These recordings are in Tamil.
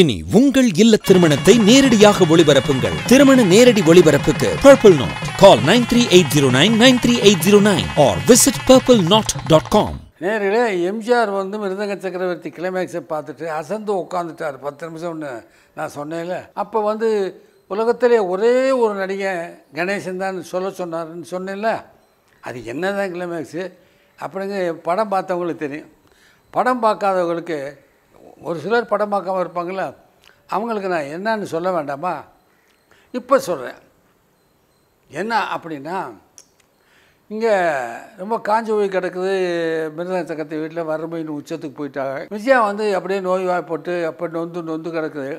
இனி உங்கள் இல்ல திருமணத்தை நேரடியாக ஒளிபரப்புங்கள் திருமண நேரடி ஒளிபரப்புக்கு purple knot call nine three eight zero nine nine three eight zero nine or visit purple knot dot com நேர்களே எம்ஜிஆர் வந்து மிருதங்க சக்கரவர்த்தி கிளைமேக்ஸை பார்த்துட்டு அசந்து உட்காந்துட்டார் பத்து நிமிஷம் ஒன்று நான் சொன்னேன்ல அப்போ வந்து உலகத்திலே ஒரே ஒரு நடிகை கணேசன் தான் சொல்ல சொன்னார்ன்னு சொன்னேன்ல அது என்ன தான் கிளைமேக்ஸு அப்படிங்க படம் பார்த்தவங்களுக்கு தெரியும் படம் பார்க்காதவங்களுக்கு ஒரு சிலர் படமாக்காமல் இருப்பாங்கள அவங்களுக்கு நான் என்னன்னு சொல்ல வேண்டாமா இப்போ சொல்கிறேன் என்ன அப்படின்னா இங்கே ரொம்ப காஞ்சி போய் கிடக்குது மிருதா சக்கத்து வீட்டில் வறுமையின் உச்சத்துக்கு போயிட்டாங்க விஜயா வந்து அப்படியே வாய்ப்பட்டு அப்போ நொந்து நொந்து கிடக்குது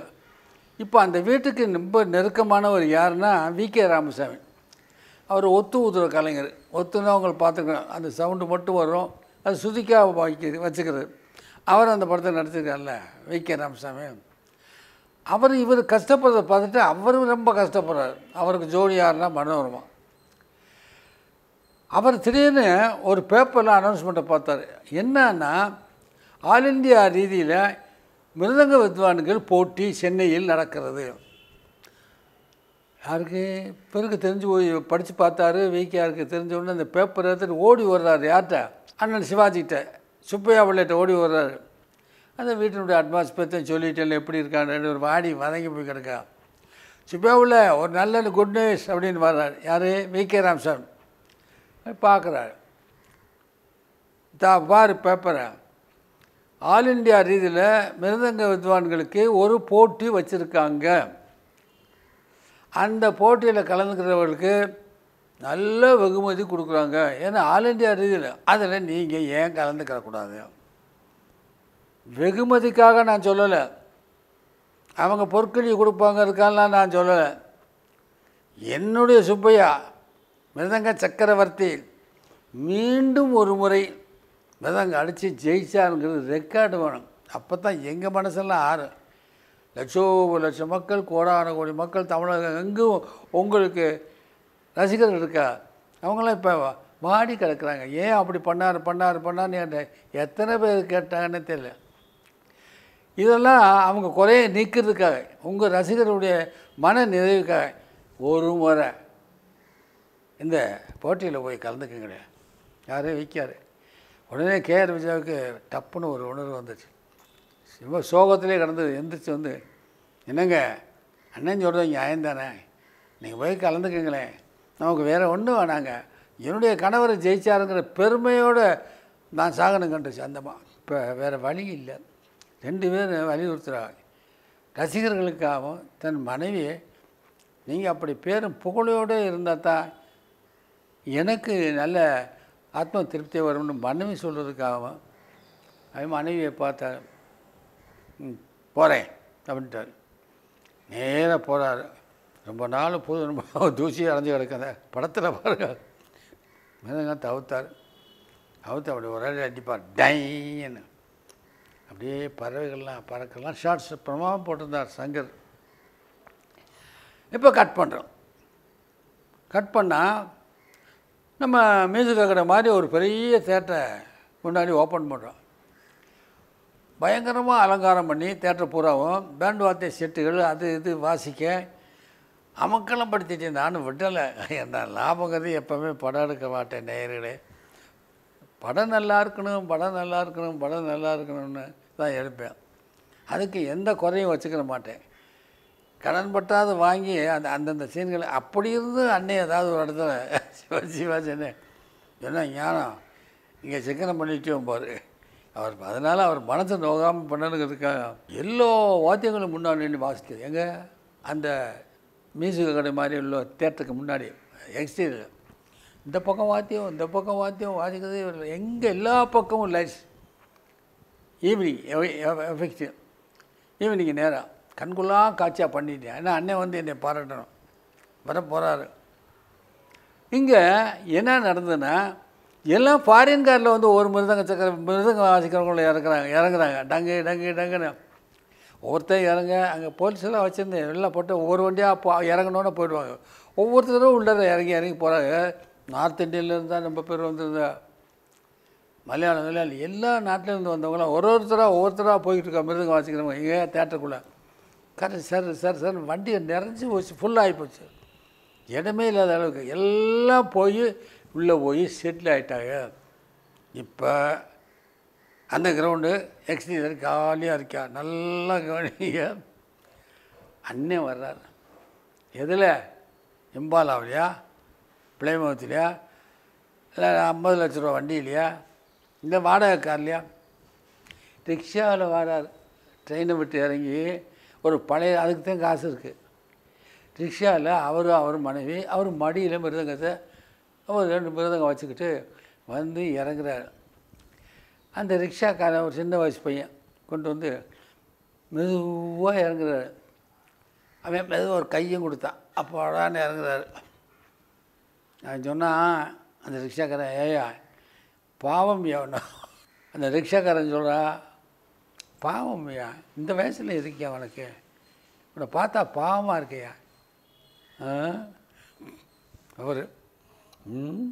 இப்போ அந்த வீட்டுக்கு ரொம்ப நெருக்கமானவர் யாருன்னா வி கே ராமசாமி அவர் ஒத்து ஊதுற கலைஞர் ஒத்துனா அவங்களை பார்த்துக்கணும் அந்த சவுண்டு மட்டும் வரும் அது சுதிக்காக வாய்க்கிறது வச்சுக்கிறது அவர் அந்த படத்தை நடிச்சிருக்கார்ல வி கே ராமசாமி அவர் இவர் கஷ்டப்படுறத பார்த்துட்டு அவரும் ரொம்ப கஷ்டப்படுறார் அவருக்கு ஜோடி யாருன்னா மனோரமா அவர் திடீர்னு ஒரு பேப்பரில் அனௌன்ஸ்மெண்ட்டை பார்த்தார் என்னன்னா ஆல் இண்டியா ரீதியில் மிருதங்க வித்வான்கள் போட்டி சென்னையில் நடக்கிறது யாருக்கு பிறகு தெரிஞ்சு போய் படித்து பார்த்தாரு வீக்கியாருக்கு தெரிஞ்ச உடனே அந்த பேப்பர் எடுத்துகிட்டு ஓடி வர்றாரு யார்கிட்ட அண்ணன் சிவாஜிகிட்ட சுப்பையா பிள்ளைகிட்ட ஓடி வர்றாரு அந்த வீட்டினுடைய அட்வான்ஸ் பற்றி சொல்லிட்டு எப்படி இருக்கான்னு ஒரு வாடி வதங்கி போய் கிடக்கா சுப்பையா உள்ள ஒரு நல்ல குட் நியூஸ் அப்படின்னு வர்றார் யார் வி கே சார் பார்க்குறாரு தா பார் பேப்பரை ஆல் இண்டியா ரீதியில் மிருதங்க வித்வான்களுக்கு ஒரு போட்டி வச்சுருக்காங்க அந்த போட்டியில் கலந்துக்கிறவர்களுக்கு நல்ல வெகுமதி கொடுக்குறாங்க ஏன்னா ஆல் இண்டியா ரீதியில் அதில் நீங்கள் ஏன் கலந்துக்கிறக்கூடாது வெகுமதிக்காக நான் சொல்லலை அவங்க பொற்களி கொடுப்பாங்க இருக்கான்லாம் நான் சொல்லலை என்னுடைய சுப்பையா மிருதங்க சக்கரவர்த்தி மீண்டும் ஒரு முறை மிருதங்க அடித்து ஜெயிச்சாருங்கிறது ரெக்கார்டு வேணும் அப்போ தான் எங்கள் மனசெல்லாம் ஆறு லட்சோ லட்சம் மக்கள் கோடான கோடி மக்கள் தமிழகம் எங்கும் உங்களுக்கு ரசிகர்கள் இருக்கா அவங்களாம் இப்போ வாடி கிடக்குறாங்க ஏன் அப்படி பண்ணார் பண்ணார் பண்ணார்னு எத்தனை பேர் கேட்டாங்கன்னு தெரியல இதெல்லாம் அவங்க குறைய நீக்கிறதுக்காக உங்கள் ரசிகருடைய மன நிறைவுக்காக ஒரு முறை இந்த போட்டியில் போய் கலந்துக்குங்க யாரே விற்காரு உடனே கேஆர் விஜயாவுக்கு டப்புன்னு ஒரு உணர்வு வந்துச்சு ரொம்ப சோகத்திலே கடந்து எந்திரிச்சு வந்து என்னங்க அண்ணன் சொல்கிறேன் நியாயம் தானே நீங்கள் போய் கலந்துக்கங்களேன் நமக்கு வேறு ஒன்றும் வேணாங்க என்னுடைய கணவர் ஜெயிச்சாருங்கிற பெருமையோடு நான் சாகனம் கண்டுச்சு சந்தமாக இப்போ வேறு வழி இல்லை ரெண்டு பேர் வலியுறுத்துகிறாங்க ரசிகர்களுக்காகவும் தன் மனைவியை நீங்கள் அப்படி பேரும் புகழையோடு இருந்தால் தான் எனக்கு நல்ல ஆத்ம திருப்தி வரும்னு மனைவி சொல்கிறதுக்காகவும் அது மனைவியை பார்த்தா போகிறேன் அப்படின்ட்டார் நேராக போகிறாரு ரொம்ப நாள் புது தூசியாக அடைஞ்சு கிடக்கு படத்தில் பாருங்கள் மிதங்க தவுத்தார் அவுத்து அப்படி ஒரு அடிப்பார் டைன்னு அப்படியே பறவைகள்லாம் பறக்கலாம் ஷார்ட்ஸ் பிரமாவும் போட்டிருந்தார் சங்கர் இப்போ கட் பண்ணுறோம் கட் பண்ணால் நம்ம மியூசிக் கேட்குற மாதிரி ஒரு பெரிய தேட்டரை முன்னாடி ஓப்பன் பண்ணுறோம் பயங்கரமாக அலங்காரம் பண்ணி தேட்டர் பூராவும் பேண்ட் வார்த்தை செட்டுகள் அது இது வாசிக்க அமக்கெல்லாம் படுத்திட்டு நானும் விடலை நான் லாபங்கிறது எப்போவுமே படம் எடுக்க மாட்டேன் நேயர்களே படம் நல்லா இருக்கணும் படம் நல்லா இருக்கணும் படம் நல்லா இருக்கணும்னு தான் எடுப்பேன் அதுக்கு எந்த குறையும் வச்சுக்கிற மாட்டேன் கடன் பட்டாது வாங்கி அந்த அந்தந்த சீன்களை அப்படி இருந்து அன்னை ஏதாவது ஒரு இடத்துல சிவா என்ன ஞானம் இங்கே சிக்கனம் பண்ணிட்டு பாரு அவர் அதனால் அவர் மனசை நோகாமல் பண்ணணுங்கிறதுக்காக எல்லோ வாத்தியங்களும் முன்னாடி நின்று வாசித்தது எங்கே அந்த மியூசிக் கடை மாதிரி உள்ள தேட்டருக்கு முன்னாடி எக்ஸ்டீரியர் இந்த பக்கம் வாத்தியம் இந்த பக்கம் வாத்தியம் வாசிக்கிறது எங்கே எல்லா பக்கமும் லைட்ஸ் ஈவினிங் எஃபெக்டிவ் ஈவினிங் நேராக கண்குள்ளாக காட்சியாக பண்ணிட்டேன் ஏன்னா அண்ணன் வந்து என்னை பாராட்டணும் வர போகிறாரு இங்கே என்ன நடந்ததுன்னா எல்லாம் ஃபாரின்காரில் வந்து ஒரு மிருதங்க சக்கர மிருதங்க வாசிக்கிறவங்களும் இறக்குறாங்க இறங்குறாங்க டங்கு டங்கு டங்குன்னு ஒவ்வொருத்தரும் இறங்க அங்கே போலீஸெல்லாம் வச்சுருந்தேன் எல்லாம் போட்டு ஒவ்வொரு வண்டியாக போ இறங்கணுன்னு போயிடுவாங்க ஒவ்வொருத்தரும் உள்ளே இறங்கி இறங்கி போகிறாங்க நார்த் இந்தியிலேருந்து தான் ரொம்ப பேர் வந்திருந்தா மலையாளம் மலையாளம் எல்லா நாட்டிலேருந்து வந்தவங்களாம் ஒரு ஒருத்தராக ஒவ்வொருத்தராக போய்கிட்டு இருக்க மிருதங்க வச்சுக்கிறவங்க இங்கே தேட்டருக்குள்ளே கரெக்ட் சார் சார் சார் வண்டியை நிறைஞ்சி போச்சு ஃபுல்லாகி போச்சு இடமே இல்லாத அளவுக்கு எல்லாம் போய் உள்ளே போய் செட்டில் ஆகிட்டாங்க இப்போ அந்த கிரவுண்டு எக்ஸ்டீரியர் காலியாக இருக்கா நல்லா கவனிங்க அண்ணே வர்றார் எதில் இம்பாலாவிலையா பிளேமத்துலையா இல்லை ஐம்பது லட்ச ரூபா வண்டி இல்லையா இந்த வாடகை இல்லையா ரிக்ஷாவில் வர்றார் ட்ரெயினை விட்டு இறங்கி ஒரு பழைய அதுக்கு தான் காசு இருக்குது ரிக்ஷாவில் அவரும் அவர் மனைவி அவர் மடியில் மிருதங்கத்தை ஒரு ரெண்டு மிருதங்கம் வச்சுக்கிட்டு வந்து இறங்குறாரு அந்த ரிக்ஷாக்காரன் ஒரு சின்ன வயசு பையன் கொண்டு வந்து மெதுவாக இறங்குறாரு அவன் மெதுவாக ஒரு கையும் கொடுத்தான் அப்போ அடான்னு இறங்குறாரு அவன் சொன்னான் அந்த ரிக்ஷாக்காரன் ஏயா பாவம் எவனா அந்த ரிக்ஷாக்காரன் சொல்கிறா பாவம் ஐயா இந்த வயசில் இருக்கியா உனக்கு உன்னை பார்த்தா பாவமாக இருக்கையா அவர் ம்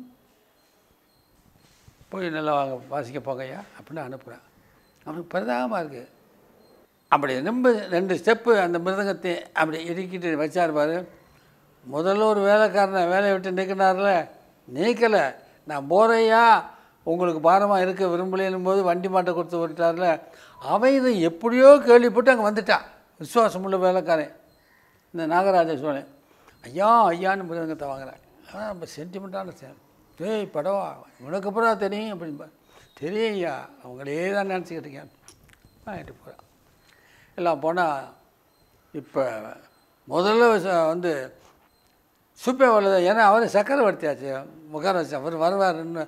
போய் நல்லா வாங்க வாசிக்க போங்கய்யா அப்படின்னு அனுப்புகிறான் அவனுக்கு பரிதாபமாக இருக்குது அப்படி ரொம்ப ரெண்டு ஸ்டெப்பு அந்த மிருதங்கத்தை அப்படி இடுக்கிட்டு வச்சார் பார் முதல்ல ஒரு வேலைக்காரனை வேலையை விட்டு நிற்கினார்ல நீக்கலை நான் போகிறையா உங்களுக்கு பாரமாக இருக்க விரும்பலைன்னும் போது வண்டி மாட்டை கொடுத்து விட்டார்ல அவன் இதை எப்படியோ கேள்விப்பட்டு அங்கே வந்துட்டான் விசுவாசம் உள்ள வேலைக்காரன் இந்த நாகராஜ சோழன் ஐயா ஐயான்னு மிருதங்கத்தை வாங்குறேன் அதான் ரொம்ப சென்டிமெண்ட்டான செயல் டேய் படம் உனக்கு அப்புறம் தெரியும் அப்படின்பா தெரியும் ஐயா அவங்களே தான் நினச்சிக்கிட்டு இருக்கேன் ஆகிட்டு போகிறேன் எல்லாம் போனால் இப்போ முதல்ல வந்து சூப்பே வரல ஏன்னா அவர் சக்கரவர்த்தி ஆச்சு உட்கார வச்சு அவர் வருவார்னு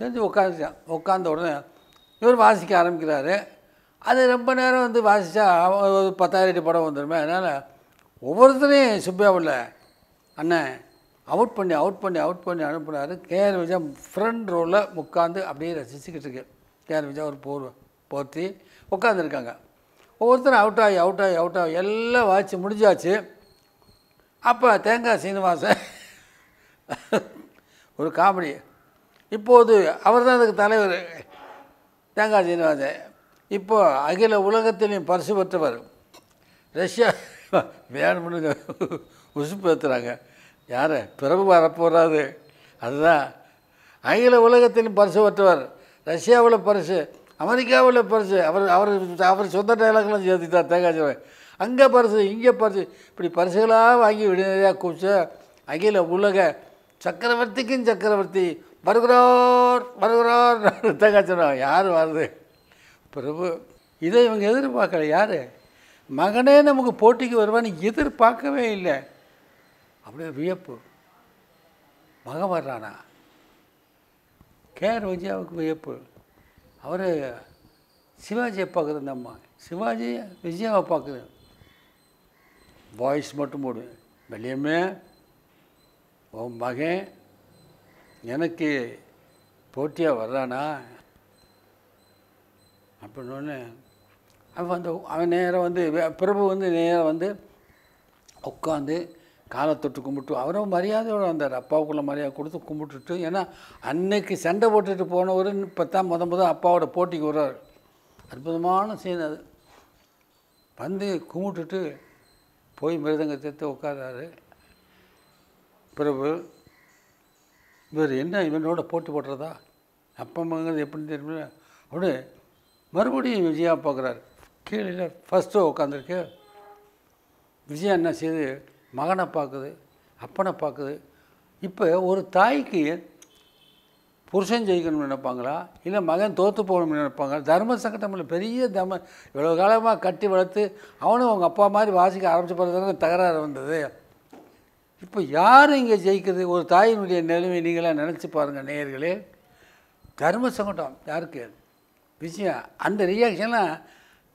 தெரிஞ்சு உட்காந்துச்சான் உட்காந்த உடனே இவர் வாசிக்க ஆரம்பிக்கிறாரு அது ரொம்ப நேரம் வந்து வாசித்தா ஒரு பத்தாயிரம் படம் வந்துடுமே அதனால் ஒவ்வொருத்தரையும் சுப்பியாவில் அண்ணன் அவுட் பண்ணி அவுட் பண்ணி அவுட் பண்ணி அனுப்புனார் கேஆர் விஜயா ஃப்ரண்ட் ரோவில் உட்காந்து அப்படியே ரசிச்சுக்கிட்டு இருக்கு கேஆர் விஜயா ஒரு போர் போர்த்தி உட்காந்துருக்காங்க ஒவ்வொருத்தரும் அவுட் ஆகி அவுட் ஆகி அவுட் ஆகி எல்லாம் வாட்சி முடிஞ்சாச்சு அப்போ தேங்காய் சீனிவாசன் ஒரு காமெடி இப்போது அவர் தான் அதுக்கு தலைவர் தேங்காய் சீனிவாசன் இப்போது அகில உலகத்திலையும் பரிசு பெற்றவர் ரஷ்யா வேணும்னு உசுப்பு ஏற்றுறாங்க யார் பிறப்பு வரப்போகிறாது அதுதான் அகில உலகத்தின் பரிசு பெற்றவர் ரஷ்யாவில் பரிசு அமெரிக்காவில் பரிசு அவர் அவர் அவர் சொந்த டைலாக்லாம் சேர்த்துட்டார் தேங்காய் அங்கே பரிசு இங்கே பரிசு இப்படி பரிசுகளாக வாங்கி விடுதலையாக கூப்பிச்சு அகில உலக சக்கரவர்த்திக்கும் சக்கரவர்த்தி வருகிறார் வருகிறார் தேங்காய் யார் வருது பிரபு இதை இவங்க எதிர்பார்க்கல யார் மகனே நமக்கு போட்டிக்கு வருவான்னு எதிர்பார்க்கவே இல்லை அப்படியே வியப்பு மகன் வர்றானா கேஆர் விஜயாவுக்கு வியப்பு அவர் சிவாஜியை பார்க்குறது இந்த அம்மா சிவாஜி விஜயாவை பார்க்குது வாய்ஸ் மட்டும் போடு வெளியுமே உன் மகன் எனக்கு போட்டியாக வர்றானா அப்படின்னொன்னு அவன் வந்து அவன் நேராக வந்து பிரபு வந்து நேராக வந்து உட்காந்து காலை தொட்டு கும்பிட்டு அவரும் மரியாதையோடு வந்தார் அப்பாவுக்குள்ள மரியாதை கொடுத்து கும்பிட்டுட்டு ஏன்னா அன்னைக்கு சண்டை போட்டுட்டு போனவர் இப்போ தான் முத முத அப்பாவோட போட்டிக்கு வர்றார் அற்புதமான சீன் அது வந்து கும்பிட்டுட்டு போய் மிருதங்கத்தை உட்காராரு பிறகு இவர் என்ன இவனோட போட்டி போடுறதா அப்பா அம்மாங்கிறது எப்படின்னு தெரியல அப்படியே மறுபடியும் விஜயா பார்க்குறாரு கீழே ஃபஸ்ட்டு உட்காந்துருக்கு விஜயா என்ன செய்து மகனை பார்க்குது அப்பனை பார்க்குது இப்போ ஒரு தாய்க்கு புருஷன் ஜெயிக்கணும்னு நினைப்பாங்களா இல்லை மகன் தோற்று போகணும்னு நினைப்பாங்களா தர்ம சங்கடம் இல்லை பெரிய தர்ம இவ்வளோ காலமாக கட்டி வளர்த்து அவனும் அவங்க அப்பா மாதிரி வாசிக்க ஆரம்பிச்சு பிறகு தகராறு வந்தது இப்போ யார் இங்கே ஜெயிக்கிறது ஒரு தாயினுடைய நிலைமை நீங்களாம் நினச்சி பாருங்கள் நேயர்களே தர்ம சங்கடம் யாருக்கு விஷயம் அந்த ரியாக்ஷன்லாம்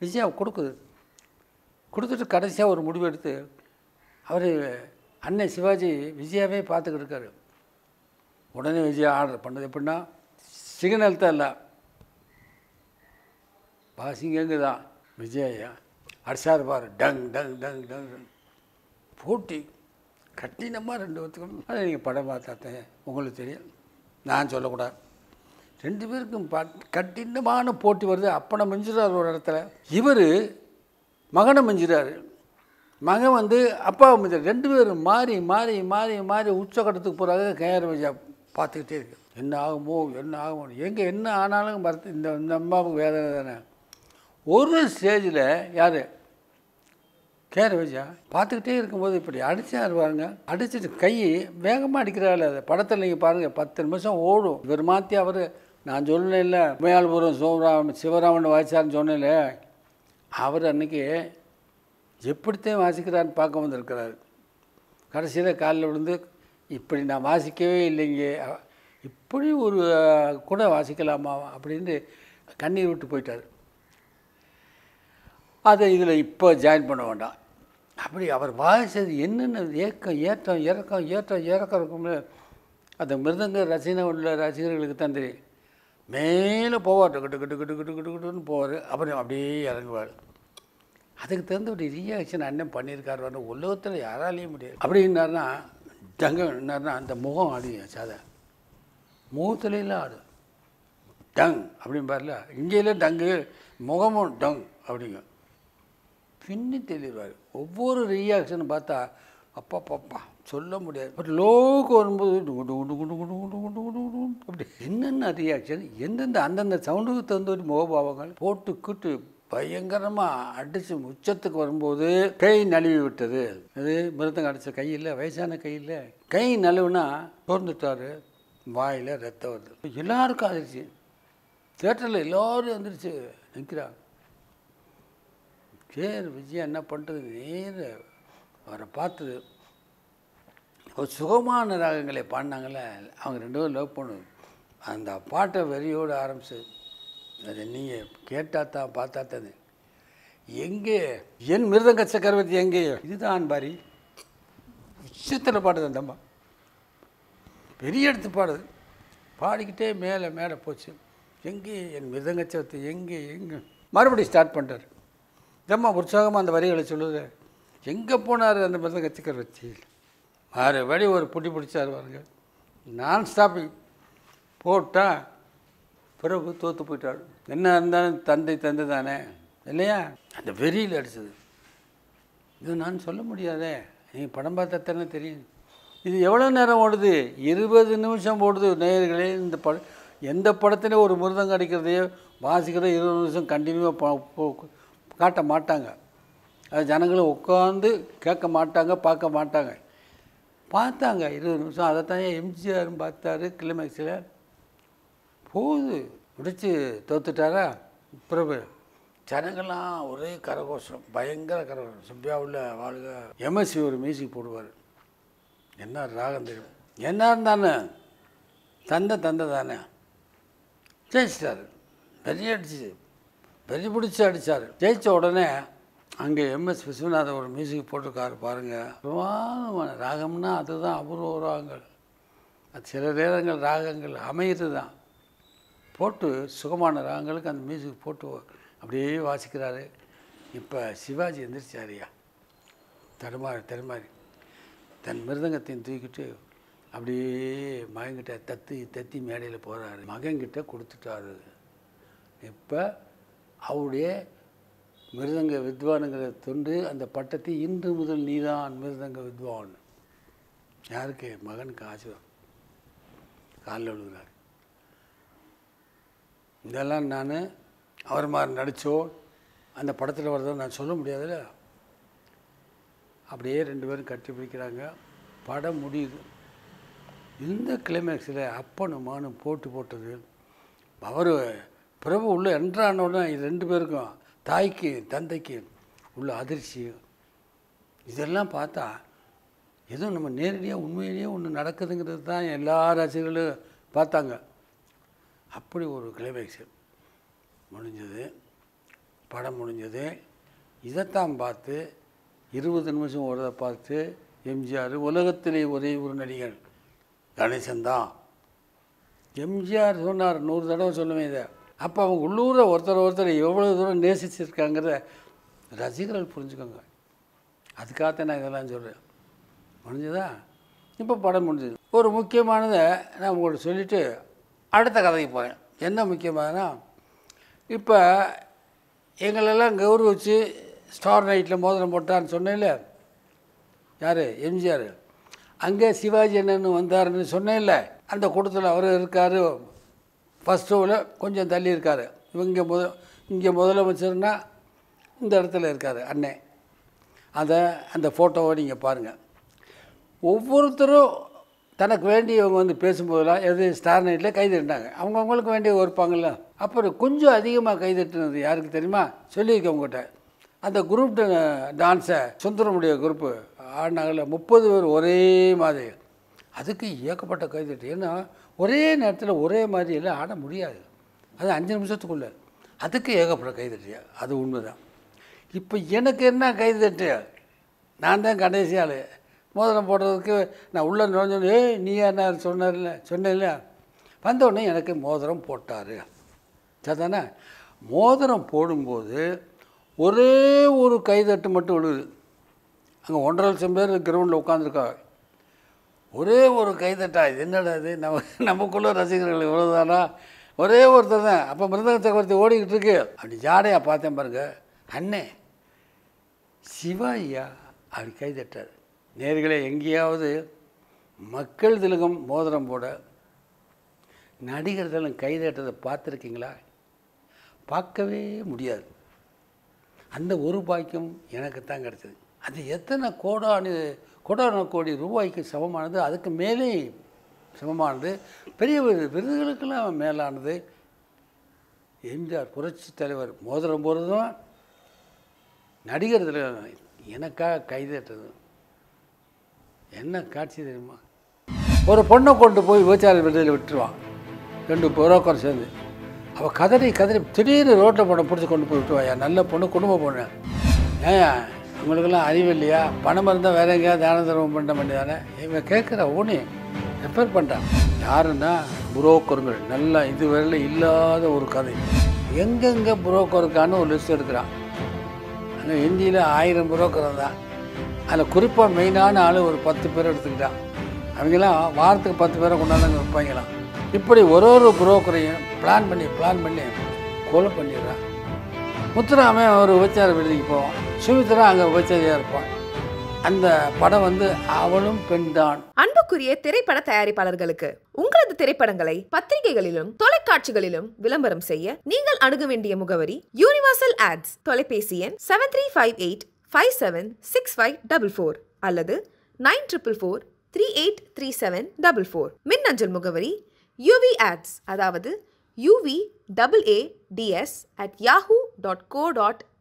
விஷயம் கொடுக்குது கொடுத்துட்டு கடைசியாக ஒரு முடிவு எடுத்து அவர் அன்னை சிவாஜி விஜயாவே பார்த்துக்கிட்டு இருக்காரு உடனே விஜயா ஆர்டர் பண்ணது எப்படின்னா சிக்னல் தான் இல்லை பாசிங்கங்கு தான் விஜயா அடிச்சார் பார் டங் டங் டங் டங் போட்டி கட்டினமாக ரெண்டு பேர்த்துக்கும் அதை நீங்கள் படம் பார்த்தாத்தேன் உங்களுக்கு தெரியும் நான் சொல்லக்கூடாது ரெண்டு பேருக்கும் கடினமான போட்டி வருது அப்பனை மிஞ்சுறாரு ஒரு இடத்துல இவர் மகனை மிஞ்சுறாரு மகன் வந்து அப்பா அமைச்சர் ரெண்டு பேரும் மாறி மாறி மாறி மாறி உச்சக்கட்டத்துக்கு போகிறாங்க கையார் விஜயா பார்த்துக்கிட்டே இருக்கு என்ன ஆகுமோ என்ன ஆகுமோ எங்கே என்ன ஆனாலும் மறுத்து இந்த இந்த அம்மாவுக்கு வேதனை தானே ஒரு ஸ்டேஜில் யார் கேர விஜயா பார்த்துக்கிட்டே இருக்கும்போது இப்படி அடித்தார் இருவாருங்க அடிச்சுட்டு கை வேகமாக அடிக்கிறாள் அது படத்தில் நீங்கள் பாருங்கள் பத்து நிமிஷம் ஓடும் இவர் மாற்றி அவர் நான் இல்லை உமையாள்புரம் சிவராமன் சிவராமன் வாய்ச்சார்னு சொன்னேன் அவர் அன்றைக்கி எப்படித்தான் வாசிக்கிறான்னு பார்க்க வந்திருக்கிறார் கடைசியில் காலில் விழுந்து இப்படி நான் வாசிக்கவே இல்லைங்க இப்படி ஒரு கூட வாசிக்கலாமா அப்படின்னு கண்ணீர் விட்டு போயிட்டார் அதை இதில் இப்போ ஜாயின் பண்ண வேண்டாம் அப்படி அவர் வாசித்தது என்னென்ன ஏக்கம் ஏற்றம் இறக்கம் ஏற்றம் இறக்கம் இருக்கும்னு அந்த மிருதங்க ரசிகனை உள்ள ரசிகர்களுக்கு தான் தெரியும் மேலே போவார் கிட்டு கிட்டு கிட்டு கிட்டு கிட்டு கிட்டுன்னு போவார் அப்புறம் அப்படியே இறங்குவார் அதுக்கு தகுந்த ஒரு ரியாக்ஷன் அண்ணன் பண்ணியிருக்காரு உலகத்தில் யாராலையும் முடியாது அப்படின்னா டங்க என்னாருன்னா அந்த முகம் ஆடுங்க சாதா முகத்துலாம் ஆடும் டங் அப்படின்னு பாருல்ல இங்கேயில டங்கு முகமும் டங் அப்படிங்க பின்னி தெளிவார் ஒவ்வொரு ரியாக்ஷனும் பார்த்தா அப்பா பாப்பா சொல்ல முடியாது பட் லோக்கு வரும்போது குண்டு குண்டு குண்டு அப்படி என்னென்ன ரியாக்ஷன் எந்தெந்த அந்தந்த சவுண்டுக்கு தகுந்த ஒரு முகபாவங்கள் போட்டுக்கிட்டு பயங்கரமாக அடித்து உச்சத்துக்கு வரும்போது கை நழுவி விட்டது அது மிருதங்க அடித்த இல்லை வயசான இல்லை கை நழுவுனா பிறந்துட்டார் வாயில் ரத்தம் வருது எல்லாருக்கும் அதிர்ச்சி தேட்டரில் எல்லோரும் வந்துருச்சு நிற்கிறாங்க சரி விஜயா என்ன பண்ணுறது நேர அவரை பார்த்தது ஒரு சுகமான ராகங்களை பாடினாங்களே அவங்க ரெண்டு பேரும் லவ் பண்ணுவோம் அந்த பாட்டை வெறியோடு ஆரம்பிச்சது நீங்கள் கேட்டால் தான் பார்த்தா தான் எங்கே என் மிருதங்க சக்கரவர்த்தி எங்கே இதுதான் பாரி உச்சத்தில் பாடுது அந்த அம்மா பெரிய எடுத்து பாடுது பாடிக்கிட்டே மேலே மேலே போச்சு எங்கே என் மிருதங்க சக்கரவர்த்தி எங்கே எங்கே மறுபடியும் ஸ்டார்ட் பண்ணுறார் இதம்மா உற்சாகமாக அந்த வரிகளை சொல்லுது எங்கே போனார் அந்த மிருதங்க சக்கரவர்த்தி மறுபடியும் ஒரு புட்டி பிடிச்சார் பாருங்க நான் ஸ்டாப்பிங் போட்டால் பிறகு தோற்று போயிட்டாள் என்ன இருந்தாலும் தந்தை தந்தை தானே இல்லையா அந்த வெறியில் அடிச்சது இது நான் சொல்ல முடியாதே நீ படம் பார்த்தாத்தானே தெரியும் இது எவ்வளோ நேரம் ஓடுது இருபது நிமிஷம் ஓடுது நேயர்களே இந்த பட எந்த படத்துலேயும் ஒரு மிருதம் கிடைக்கிறதையோ வாசிக்கிறதோ இருபது நிமிஷம் கண்டினியூவாக காட்ட மாட்டாங்க அது ஜனங்களும் உட்காந்து கேட்க மாட்டாங்க பார்க்க மாட்டாங்க பார்த்தாங்க இருபது நிமிஷம் அதைத்தான் எம்ஜிஆரும் பார்த்தாரு கிளிமேக்ஸில் போகுது முடித்து தோத்துட்டாரா பிரபு ஜனங்கள்லாம் ஒரே கரகோஷம் பயங்கர கரகோஷம் சிம்பியாவில் வாழ்க எம்எஸ்சி ஒரு மியூசிக் போடுவார் என்ன ராகம் தெரியும் என்ன இருந்தானே தந்தை தந்தை தானே ஜெயிச்சிட்டார் பெரிய அடிச்சு பெரிய பிடிச்சி அடித்தார் ஜெயித்த உடனே அங்கே எம்எஸ் விஸ்வநாத ஒரு மியூசிக் போட்டிருக்காரு பாருங்கள் பிரமாதமான ராகம்னா அதுதான் அபூர்வ ராகங்கள் சில நேரங்கள் ராகங்கள் அமையிறது தான் போட்டு சுகமான ராகங்களுக்கு அந்த மியூசிக் போட்டு அப்படியே வாசிக்கிறாரு இப்போ சிவாஜி எந்திரிச்சாரியா தடுமாறி தடுமாறி தன் மிருதங்கத்தையும் தூக்கிட்டு அப்படியே மகன்கிட்ட தத்து தத்தி மேடையில் போகிறாரு மகன்கிட்ட கொடுத்துட்டாரு இப்போ அவருடைய மிருதங்க வித்வானுங்கிற தொண்டு அந்த பட்டத்தை இன்று முதல் நீதான் மிருதங்க வித்வான் யாருக்கு மகனுக்கு ஆசீர்வாதம் காலில் விழுகிறார் இதெல்லாம் நான் அவர் மாதிரி நடித்தோ அந்த படத்தில் வர்றதோ நான் சொல்ல முடியாதுல்ல அப்படியே ரெண்டு பேரும் கட்டி பிடிக்கிறாங்க படம் முடியுது இந்த கிளைமேக்ஸில் அப்பனும் மானும் போட்டு போட்டது அவர் பிரபு உள்ளே என்றானோடனே இது ரெண்டு பேருக்கும் தாய்க்கு தந்தைக்கு உள்ள அதிர்ச்சி இதெல்லாம் பார்த்தா எதுவும் நம்ம நேரடியாக உண்மையிலேயே ஒன்று நடக்குதுங்கிறது தான் எல்லா ரசிகர்களும் பார்த்தாங்க அப்படி ஒரு கிளைமேக்ஸு முடிஞ்சது படம் முடிஞ்சது இதைத்தான் பார்த்து இருபது நிமிஷம் ஒருதை பார்த்து எம்ஜிஆர் உலகத்திலே ஒரே ஒரு நடிகர் கணேசன் தான் எம்ஜிஆர் சொன்னார் நூறு தடவை சொல்லுவேன் இதை அப்போ அவங்க உள்ளூரில் ஒருத்தர் ஒருத்தர் எவ்வளோ தூரம் நேசிச்சிருக்காங்கிறத ரசிகர்கள் புரிஞ்சுக்கோங்க அதுக்காகத்த நான் இதெல்லாம் சொல்கிறேன் முடிஞ்சதா இப்போ படம் முடிஞ்சது ஒரு முக்கியமானதை நான் உங்கள்கிட்ட சொல்லிவிட்டு அடுத்த கதைக்கு போகிறேன் என்ன முக்கியமானா இப்போ எங்களெல்லாம் கௌரவிச்சு ஸ்டார் நைட்டில் மோதிரம் போட்டான்னு சொன்னேன்ல யார் எம்ஜிஆர் அங்கே சிவாஜி அண்ணன் வந்தாருன்னு சொன்னேன்ல அந்த கூட்டத்தில் அவர் இருக்கார் ஃபஸ்ட் ரோவில் கொஞ்சம் தள்ளி இருக்கார் இவங்க முத இங்கே முதலமைச்சர்னா இந்த இடத்துல இருக்கார் அண்ணன் அதை அந்த ஃபோட்டோவை நீங்கள் பாருங்கள் ஒவ்வொருத்தரும் தனக்கு வேண்டியவங்க வந்து பேசும்போதெல்லாம் எது ஸ்டார் நைட்டில் கை தட்டினாங்க அவங்கவுங்களுக்கு வேண்டிய ஒருப்பாங்கள்ல அப்புறம் கொஞ்சம் அதிகமாக கை யாருக்கு தெரியுமா சொல்லியிருக்க உங்கள்கிட்ட அந்த குரூப் டான்ஸை சுந்தரமுடைய குரூப்பு ஆடினாங்கள முப்பது பேர் ஒரே மாதிரி அதுக்கு ஏக்கப்பட்ட கைதட்டு ஏன்னா ஒரே நேரத்தில் ஒரே மாதிரியெல்லாம் ஆட முடியாது அது அஞ்சு நிமிஷத்துக்குள்ளே அதுக்கு ஏகப்பட்ட கைதட்டு அது உண்மைதான் இப்போ எனக்கு என்ன கைதட்டு நான் தான் கடைசி ஆள் மோதிரம் போடுறதுக்கு நான் உள்ளே நுழைஞ்சோம் ஏய் நீ என்ன சொன்னார்ல சொன்னில்ல வந்தோடனே எனக்கு மோதிரம் போட்டார் சரிதானே மோதிரம் போடும்போது ஒரே ஒரு கைதட்டு மட்டும் விழுது அங்கே ஒன்றரை லட்சம் பேர் கிரவுண்டில் உட்காந்துருக்கா ஒரே ஒரு கைதட்டா இது என்னடா இது நம்ம நமக்குள்ளே ரசிகர்கள் இவ்வளோதானா ஒரே ஒருத்தர் தான் அப்போ மிருதக சக்கரவர்த்தி ஓடிக்கிட்டு இருக்கு அப்படி ஜாடையாக பார்த்தேன் பாருங்க அண்ணே சிவாயா அப்படி கைதட்டார் நேர்களே எங்கேயாவது மக்கள் திலகம் மோதிரம் போட நடிகர் கைதட்டதை பார்த்துருக்கீங்களா பார்க்கவே முடியாது அந்த ஒரு பாக்கியம் எனக்கு தான் கிடச்சிது அது எத்தனை கோடானு கோடான கோடி ரூபாய்க்கு சமமானது அதுக்கு மேலே சமமானது பெரிய விருதுகளுக்கெல்லாம் மேலானது எம்ஜிஆர் புரட்சி தலைவர் மோதிரம் போகிறதும் நடிகர் தலைவர் எனக்காக கைதட்டதும் என்ன காட்சி தெரியுமா ஒரு பொண்ணை கொண்டு போய் விபச்சார விடுதலை விட்டுருவான் ரெண்டு புரோக்கர் சேர்ந்து அவள் கதறி கதறி திடீர்னு ரோட்டில் போட பிடிச்சி கொண்டு போய் விட்டுவாயா நல்ல பொண்ணு குடும்ப பொண்ணு ஏன் உங்களுக்கெல்லாம் அறிவு இல்லையா பணம் இருந்தால் வேற எங்கேயாவது தான தர்மம் பண்ண வேண்டியதானே இவன் கேட்குற ஊனி ரெஃபர் பண்ணுறான் யாருன்னா புரோக்கருங்கள் நல்லா இதுவரையில் இல்லாத ஒரு கதை எங்கெங்கே புரோக்கருக்கான ஒரு லிஸ்ட் எடுக்கிறான் ஆனால் இந்தியில் ஆயிரம் புரோக்கர் தான் அதில் குறிப்பாக மெயினான ஆள் ஒரு பத்து பேர் எடுத்துக்கிட்டான் அவங்களாம் வாரத்துக்கு பத்து பேரை கொண்டாந்து வைப்பாங்களாம் இப்படி ஒரு ஒரு புரோக்கரையும் பிளான் பண்ணி பிளான் பண்ணி கொலை பண்ணிடுறான் முத்துராமே ஒரு உபச்சார விடுதிக்கு போவான் சுமித்ரா அங்கே உபச்சாரியாக இருப்பான் அந்த படம் வந்து அவளும் பெண்தான் அன்புக்குரிய திரைப்பட தயாரிப்பாளர்களுக்கு உங்களது திரைப்படங்களை பத்திரிகைகளிலும் தொலைக்காட்சிகளிலும் விளம்பரம் செய்ய நீங்கள் அணுக வேண்டிய முகவரி யூனிவர்சல் ஆட்ஸ் தொலைபேசி எண் seven three five eight five seven six five double four அல்லது nine triple four three eight three seven double four மின்னஞ்சல் முகவரி யூவி ஆட்ஸ் அதாவது UV double A DS at Yahoo dot co dot